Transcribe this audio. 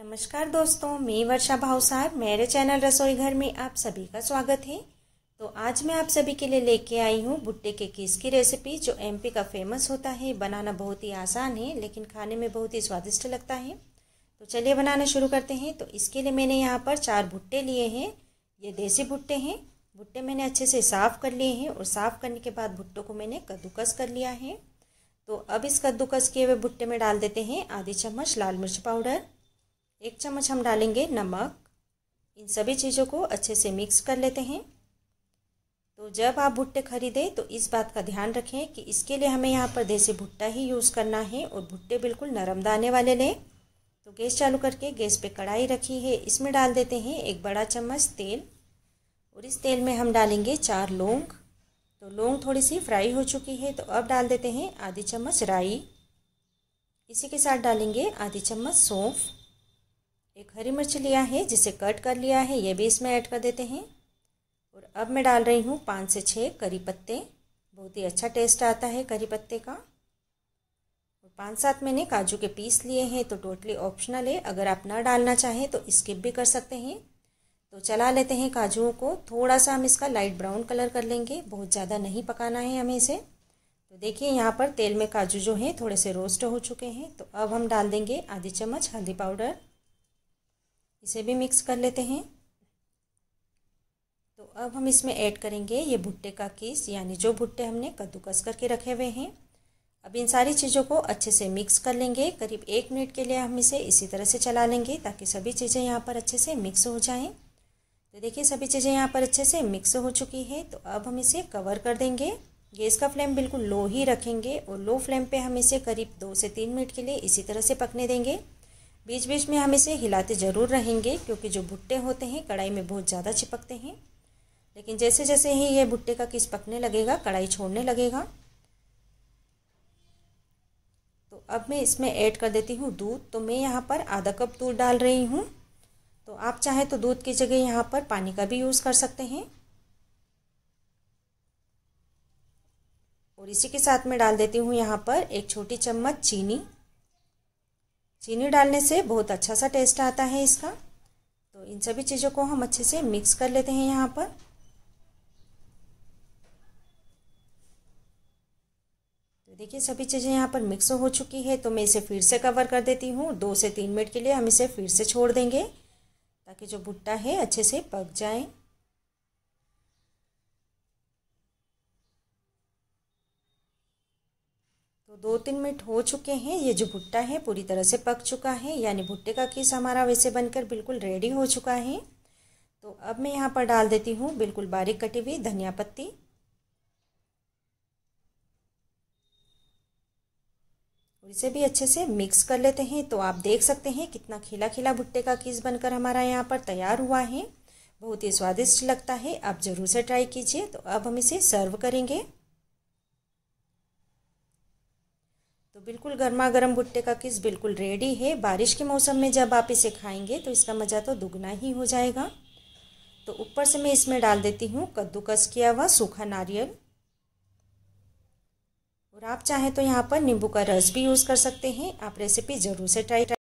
नमस्कार दोस्तों मैं वर्षा भाव साहब मेरे चैनल रसोई घर में आप सभी का स्वागत है तो आज मैं आप सभी के लिए लेके आई हूँ भुट्टे के केस की रेसिपी जो एमपी का फेमस होता है बनाना बहुत ही आसान है लेकिन खाने में बहुत ही स्वादिष्ट लगता है तो चलिए बनाना शुरू करते हैं तो इसके लिए मैंने यहाँ पर चार भुट्टे लिए हैं ये देसी भुट्टे हैं भुट्टे मैंने अच्छे से साफ़ कर लिए हैं और साफ़ करने के बाद भुट्टों को मैंने कद्दूकस कर लिया है तो अब इस कद्दूकस किए हुए भुट्टे में डाल देते हैं आधी चम्मच लाल मिर्च पाउडर एक चम्मच हम डालेंगे नमक इन सभी चीज़ों को अच्छे से मिक्स कर लेते हैं तो जब आप भुट्टे खरीदें तो इस बात का ध्यान रखें कि इसके लिए हमें यहाँ पर देसी भुट्टा ही यूज़ करना है और भुट्टे बिल्कुल नरम दाने वाले लें तो गैस चालू करके गैस पे कढ़ाई रखी है इसमें डाल देते हैं एक बड़ा चम्मच तेल और इस तेल में हम डालेंगे चार लौंग तो लौंग थोड़ी सी फ्राई हो चुकी है तो अब डाल देते हैं आधी चम्मच राई इसी के साथ डालेंगे आधी चम्मच सौंफ एक हरी मिर्च लिया है जिसे कट कर लिया है ये भी इसमें ऐड कर देते हैं और अब मैं डाल रही हूँ पाँच से छः करी पत्ते बहुत ही अच्छा टेस्ट आता है करी पत्ते का और पाँच सात मैंने काजू के पीस लिए हैं तो टोटली ऑप्शनल है अगर आप ना डालना चाहें तो स्किप भी कर सकते हैं तो चला लेते हैं काजुओं को थोड़ा सा हम इसका लाइट ब्राउन कलर कर लेंगे बहुत ज़्यादा नहीं पकाना है हमें इसे तो देखिए यहाँ पर तेल में काजू जो हैं थोड़े से रोस्ट हो चुके हैं तो अब हम डाल देंगे आधी चम्मच हल्दी पाउडर इसे भी मिक्स कर लेते हैं तो अब हम इसमें ऐड करेंगे ये भुट्टे का किस यानी जो भुट्टे हमने कद्दूकस करके रखे हुए हैं अब इन सारी चीज़ों को अच्छे से मिक्स कर लेंगे करीब एक मिनट के लिए हम इसे इसी तरह से चला लेंगे ताकि सभी चीज़ें यहाँ पर अच्छे से मिक्स हो जाएं तो देखिए सभी चीज़ें यहाँ पर अच्छे से मिक्स हो चुकी है तो अब हम इसे कवर कर देंगे गैस का फ्लेम बिल्कुल लो ही रखेंगे और लो फ्लेम पर हम इसे करीब दो से तीन मिनट के लिए इसी तरह से पकने देंगे बीच बीच में हम इसे हिलाते ज़रूर रहेंगे क्योंकि जो भुट्टे होते हैं कढ़ाई में बहुत ज़्यादा चिपकते हैं लेकिन जैसे जैसे ही ये भुट्टे का किस पकने लगेगा कढ़ाई छोड़ने लगेगा तो अब मैं इसमें ऐड कर देती हूँ दूध तो मैं यहाँ पर आधा कप दूध डाल रही हूँ तो आप चाहें तो दूध की जगह यहाँ पर पानी का भी यूज़ कर सकते हैं और इसी के साथ मैं डाल देती हूँ यहाँ पर एक छोटी चम्मच चीनी चीनी डालने से बहुत अच्छा सा टेस्ट आता है इसका तो इन सभी चीज़ों को हम अच्छे से मिक्स कर लेते हैं यहाँ पर तो देखिए सभी चीज़ें यहाँ पर मिक्स हो चुकी है तो मैं इसे फिर से कवर कर देती हूँ दो से तीन मिनट के लिए हम इसे फिर से छोड़ देंगे ताकि जो भुट्टा है अच्छे से पक जाए तो दो तीन मिनट हो चुके हैं ये जो भुट्टा है पूरी तरह से पक चुका है यानी भुट्टे का केस हमारा वैसे बनकर बिल्कुल रेडी हो चुका है तो अब मैं यहाँ पर डाल देती हूँ बिल्कुल बारीक कटी हुई धनिया पत्ती और इसे भी अच्छे से मिक्स कर लेते हैं तो आप देख सकते हैं कितना खिला खिला भुट्टे का केस बनकर हमारा यहाँ पर तैयार हुआ है बहुत ही स्वादिष्ट लगता है आप ज़रूर से ट्राई कीजिए तो अब हम इसे सर्व करेंगे बिल्कुल गर्मा गर्म भुट्टे का किस बिल्कुल रेडी है बारिश के मौसम में जब आप इसे खाएंगे तो इसका मज़ा तो दुगना ही हो जाएगा तो ऊपर से मैं इसमें डाल देती हूँ कद्दूकस किया हुआ सूखा नारियल और आप चाहें तो यहाँ पर नींबू का रस भी यूज़ कर सकते हैं आप रेसिपी ज़रूर से ट्राई